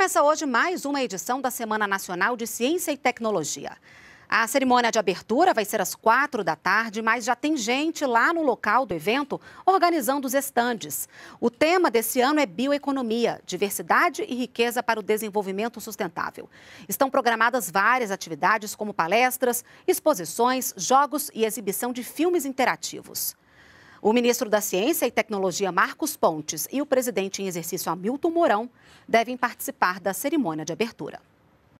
Começa hoje mais uma edição da Semana Nacional de Ciência e Tecnologia. A cerimônia de abertura vai ser às quatro da tarde, mas já tem gente lá no local do evento organizando os estandes. O tema desse ano é bioeconomia, diversidade e riqueza para o desenvolvimento sustentável. Estão programadas várias atividades como palestras, exposições, jogos e exibição de filmes interativos. O ministro da Ciência e Tecnologia, Marcos Pontes, e o presidente em exercício, Hamilton Mourão, devem participar da cerimônia de abertura.